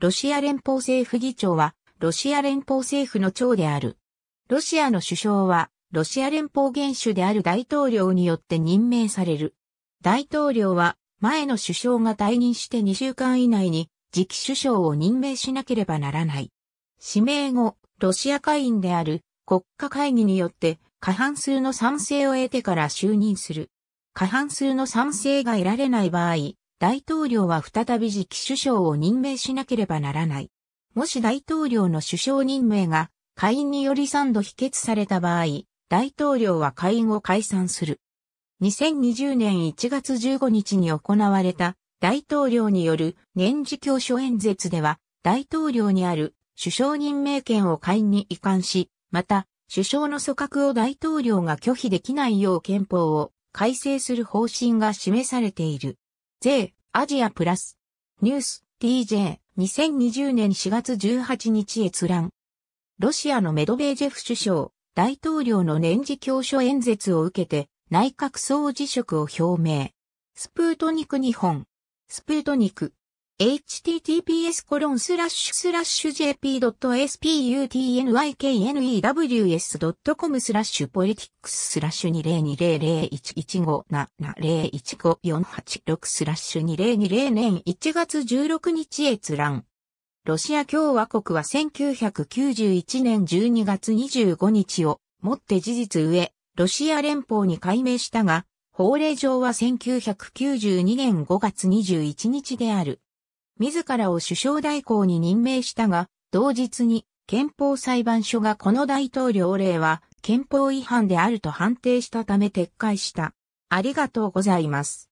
ロシア連邦政府議長は、ロシア連邦政府の長である。ロシアの首相は、ロシア連邦元首である大統領によって任命される。大統領は、前の首相が退任して2週間以内に、次期首相を任命しなければならない。指名後、ロシア会員である国家会議によって、過半数の賛成を得てから就任する。過半数の賛成が得られない場合、大統領は再び次期首相を任命しなければならない。もし大統領の首相任命が下院により3度否決された場合、大統領は下院を解散する。2020年1月15日に行われた大統領による年次教書演説では、大統領にある首相任命権を下院に移管し、また、首相の組閣を大統領が拒否できないよう憲法を改正する方針が示されている。J アジアプラスニュース TJ 2020年4月18日閲覧ロシアのメドベージェフ首相大統領の年次教書演説を受けて内閣総辞職を表明スプートニク日本スプートニク https jp.sputnykenews.com スラッシュポリティックススラッシュ20200115701548 7スラッシュ2020年1月16日閲覧。ロシア共和国は1991年12月25日をもって事実上、ロシア連邦に改名したが、法令上は1992年5月21日である。自らを首相代行に任命したが、同日に憲法裁判所がこの大統領令は憲法違反であると判定したため撤回した。ありがとうございます。